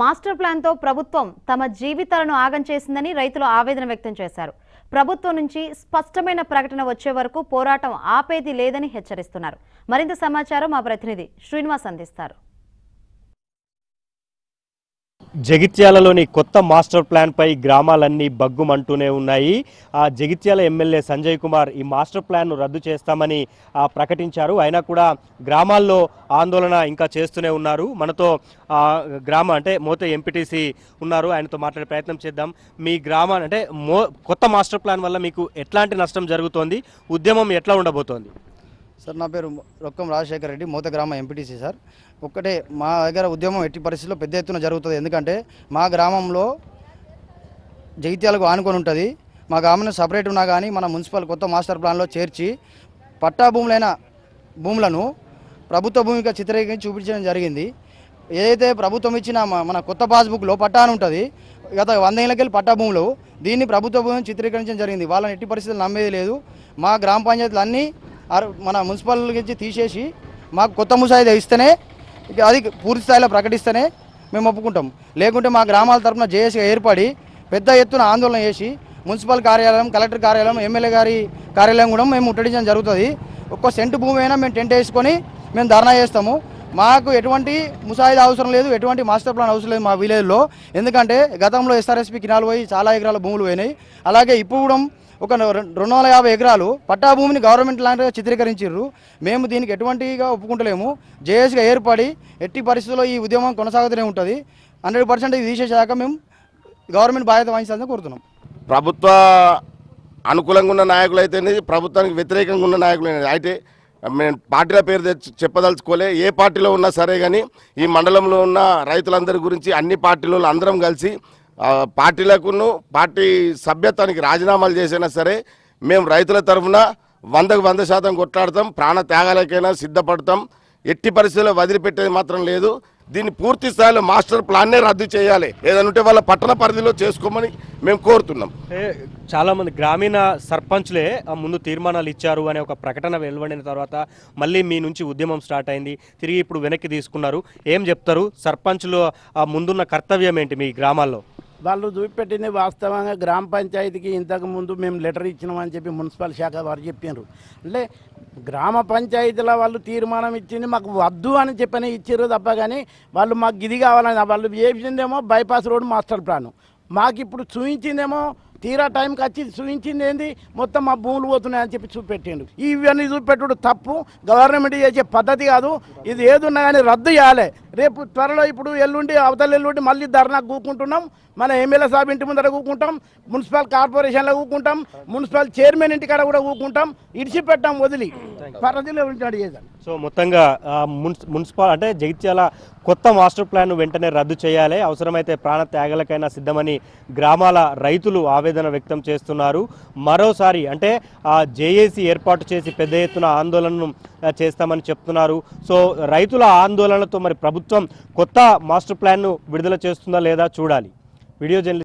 master ప్లాన్తో ప్రభుత్వం తమ జీవితాలను ఆగం చేసిందని రైతులు ఆవేదన వ్యక్తం చేశారు ప్రభుత్వం నుంచి స్పష్టమైన ప్రకటన వచ్చే వరకు పోరాటం ఆపేది లేదని హెచ్చరిస్తున్నారు మరింత సమాచారం మా ప్రతినిధి శ్రీనివాస్ అందిస్తారు జగిత్యాలలోని కొత్త మాస్టర్ ప్లాన్ పై గ్రామాలన్నీ బగ్గుమంటూనే ఉన్నాయి ఆ జగిత్యాల ఎమ్మెల్యే సంజయ్ కుమార్ ఈ మాస్టర్ ప్లాన్ను రద్దు చేస్తామని ప్రకటించారు అయినా కూడా గ్రామాల్లో ఆందోళన ఇంకా చేస్తూనే ఉన్నారు మనతో గ్రామ అంటే మోత ఎంపీటీసీ ఉన్నారు ఆయనతో మాట్లాడే ప్రయత్నం చేద్దాం మీ గ్రామ అంటే మో కొత్త మాస్టర్ ప్లాన్ వల్ల మీకు ఎట్లాంటి నష్టం జరుగుతోంది ఉద్యమం ఎట్లా ఉండబోతోంది సార్ నా పేరు రొక్కం రాజశేఖర రెడ్డి మూత గ్రామ ఎంపీటీసీ సార్ ఒక్కటే మా దగ్గర ఉద్యమం ఎట్టి పరిస్థితుల్లో పెద్ద ఎత్తున జరుగుతుంది ఎందుకంటే మా గ్రామంలో జైత్యాలకు ఆనుకొని ఉంటుంది మా గ్రామంలో సపరేట్ ఉన్నా కానీ మన మున్సిపల్ కొత్త మాస్టర్ ప్లాన్లో చేర్చి పట్టా భూములైన భూములను ప్రభుత్వ భూమిగా చిత్రీకరించి చూపించడం జరిగింది ఏదైతే ప్రభుత్వం ఇచ్చిన మన కొత్త పాస్బుక్లో పట్టా అని ఉంటుంది గత వందేళ్ళకెళ్ళి పట్టా భూములు దీన్ని ప్రభుత్వ భూమిని చిత్రీకరించడం జరిగింది వాళ్ళని ఎట్టి పరిస్థితులు నమ్మేది లేదు మా గ్రామ పంచాయతీలు అన్నీ మన మున్సిపల్ నుంచి తీసేసి మాకు కొత్త ముసాయిదా ఇస్తేనే అది పూర్తి స్థాయిలో ప్రకటిస్తేనే మేము ఒప్పుకుంటాం లేకుంటే మా గ్రామాల తరఫున జేఏసీగా ఏర్పడి పెద్ద ఎత్తున ఆందోళన చేసి మున్సిపల్ కార్యాలయం కలెక్టర్ కార్యాలయం ఎమ్మెల్యే గారి కార్యాలయం కూడా మేము ముట్టడించడం జరుగుతుంది ఒక్క సెంటు భూమి అయినా మేము టెంట్ వేసుకొని మేము ధర్నా చేస్తాము మాకు ఎటువంటి ముసాయిదా అవసరం లేదు ఎటువంటి మాస్టర్ ప్లాన్ అవసరం లేదు మా విలేజ్లో ఎందుకంటే గతంలో ఎస్ఆర్ఎస్పీ కినాలు పోయి చాలా ఎకరాల భూములు పోయినాయి అలాగే ఇప్పుడు కూడా ఒక రెండు వందల యాభై ఎకరాలు పట్టాభూమిని గవర్నమెంట్ ల్యాండ్గా చిత్రీకరించారు మేము దీనికి ఎటువంటిగా ఒప్పుకుంటలేము జేఎస్గా ఏర్పడి ఎట్టి పరిస్థితుల్లో ఈ ఉద్యమం కొనసాగుతూనే ఉంటుంది హండ్రెడ్ పర్సెంట్ ఇది తీసేసాక మేము గవర్నమెంట్ బాధ్యత వహించాలని కోరుతున్నాం ప్రభుత్వ అనుకూలంగా ఉన్న నాయకులు అయితేనే ప్రభుత్వానికి వ్యతిరేకంగా ఉన్న నాయకులు అయితే మేము పార్టీల పేరు చెప్పదలుచుకోలే ఏ పార్టీలో ఉన్నా సరే కానీ ఈ మండలంలో ఉన్న రైతులందరి గురించి అన్ని పార్టీలలో అందరం కలిసి పార్టీలకును పార్టీ సభ్యత్వానికి రాజీనామాలు చేసినా సరే మేము రైతుల తరఫున వందకు వంద శాతం కొట్లాడతాం ప్రాణ త్యాగాలకైనా సిద్ధపడతాం ఎట్టి పరిస్థితుల్లో వదిలిపెట్టేది మాత్రం లేదు దీన్ని పూర్తి స్థాయిలో మాస్టర్ ప్లాన్నే రద్దు చేయాలి ఏదనుంటే వాళ్ళ పట్టణ పరిధిలో చేసుకోమని మేము కోరుతున్నాం చాలామంది గ్రామీణ సర్పంచ్లే ముందు తీర్మానాలు ఇచ్చారు అనే ఒక ప్రకటన వెలువడిన తర్వాత మళ్ళీ మీ నుంచి ఉద్యమం స్టార్ట్ అయింది తిరిగి ఇప్పుడు వెనక్కి తీసుకున్నారు ఏం చెప్తారు సర్పంచ్లో ముందున్న కర్తవ్యం ఏంటి మీ గ్రామాల్లో వాళ్ళు చూపెట్టింది వాస్తవంగా గ్రామ పంచాయతీకి ఇంతకుముందు మేము లెటర్ ఇచ్చినామని చెప్పి మున్సిపల్ శాఖ వారు చెప్పారు అంటే గ్రామ పంచాయతీల వాళ్ళు తీర్మానం ఇచ్చింది మాకు వద్దు అని చెప్పని ఇచ్చారు తప్ప కానీ వాళ్ళు మాకు ఇది కావాలని వాళ్ళు చేసిందేమో బైపాస్ రోడ్ మాస్టర్ ప్లాను మాకిప్పుడు చూపించిందేమో తీరా టైంకి వచ్చి చూపించింది ఏంది మొత్తం మా భూములు అని చెప్పి చూపెట్టిండు ఇవన్నీ చూపెట్టుడు తప్పు గవర్నమెంట్ చేసే పద్ధతి కాదు ఇది ఏది కానీ రద్దు చేయాలి రేపు త్వరలో ఇప్పుడు ఎల్లుండి అవతల ఎల్లుండి మళ్ళీ ధర్నా కూకుంటున్నాం మన ఎమ్మెల్యే సాబ్ ఇంటి ముందర కూకుంటాం మున్సిపల్ కార్పొరేషన్లో కూకుంటాం మున్సిపల్ చైర్మన్ ఇంటికాడ కూడా కూకుంటాం ఇడిచిపెట్టాం వదిలి ఉంటాడు సో మొత్తంగా మున్సిపల్ అంటే జగిత్యాల కొత్త మాస్టర్ ప్లాన్ వెంటనే రద్దు చేయాలి అవసరమైతే ప్రాణ త్యాగాలకైనా సిద్ధమని గ్రామాల రైతులు ఆవేదన వ్యక్తం చేస్తున్నారు మరోసారి అంటే ఆ జేఏసీ ఏర్పాటు చేసి పెద్ద ఎత్తున ఆందోళనను చేస్తామని చెప్తున్నారు సో రైతుల ఆందోళనలతో మరి ప్రభుత్వం కొత్త మాస్టర్ ప్లాన్ను విడుదల చేస్తుందా లేదా చూడాలి వీడియో జర్నలిస్ట్